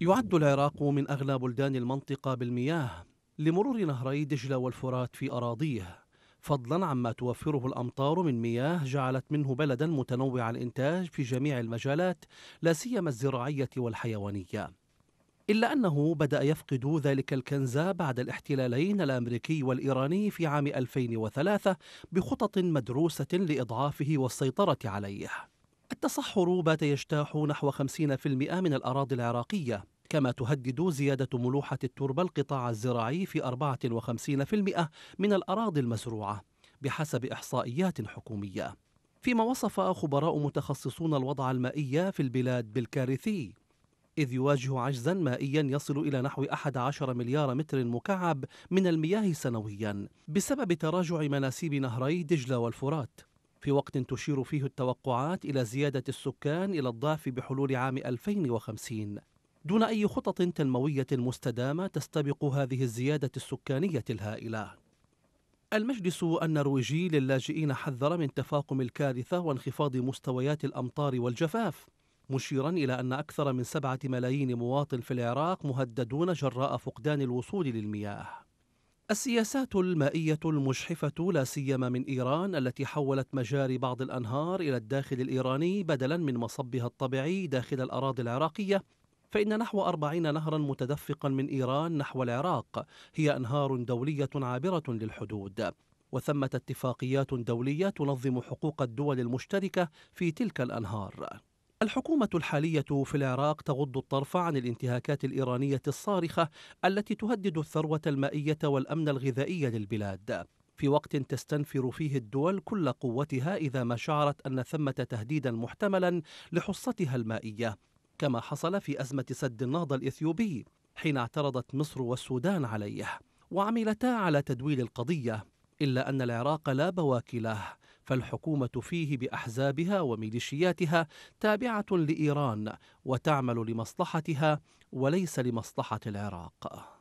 يعد العراق من أغلى بلدان المنطقة بالمياه لمرور نهري دجلة والفرات في أراضيه فضلا عما توفره الأمطار من مياه جعلت منه بلدا متنوع الإنتاج في جميع المجالات لا سيما الزراعية والحيوانية إلا أنه بدأ يفقد ذلك الكنز بعد الاحتلالين الأمريكي والإيراني في عام 2003 بخطط مدروسة لإضعافه والسيطرة عليه التصحر بات يجتاح نحو 50% من الأراضي العراقية كما تهدد زيادة ملوحة التربة القطاع الزراعي في 54% من الأراضي المزروعة بحسب إحصائيات حكومية فيما وصف خبراء متخصصون الوضع المائي في البلاد بالكارثي إذ يواجه عجزا مائيا يصل إلى نحو 11 مليار متر مكعب من المياه سنويا بسبب تراجع مناسيب نهري دجلة والفرات في وقت تشير فيه التوقعات إلى زيادة السكان إلى الضعف بحلول عام 2050 دون أي خطط تنموية مستدامة تستبق هذه الزيادة السكانية الهائلة المجلس النرويجي للاجئين حذر من تفاقم الكارثة وانخفاض مستويات الأمطار والجفاف مشيرا إلى أن أكثر من سبعة ملايين مواطن في العراق مهددون جراء فقدان الوصول للمياه السياسات المائية المجحفة لا سيما من إيران التي حولت مجاري بعض الأنهار إلى الداخل الإيراني بدلا من مصبها الطبيعي داخل الأراضي العراقية فإن نحو أربعين نهرا متدفقا من إيران نحو العراق هي أنهار دولية عابرة للحدود وثمة اتفاقيات دولية تنظم حقوق الدول المشتركة في تلك الأنهار الحكومة الحالية في العراق تغض الطرف عن الانتهاكات الإيرانية الصارخة التي تهدد الثروة المائية والأمن الغذائي للبلاد في وقت تستنفر فيه الدول كل قوتها إذا ما شعرت أن ثمة تهديدا محتملا لحصتها المائية كما حصل في أزمة سد النهضة الإثيوبي حين اعترضت مصر والسودان عليه وعملتا على تدويل القضية إلا أن العراق لا بواكي له فالحكومة فيه بأحزابها وميليشياتها تابعة لإيران وتعمل لمصلحتها وليس لمصلحة العراق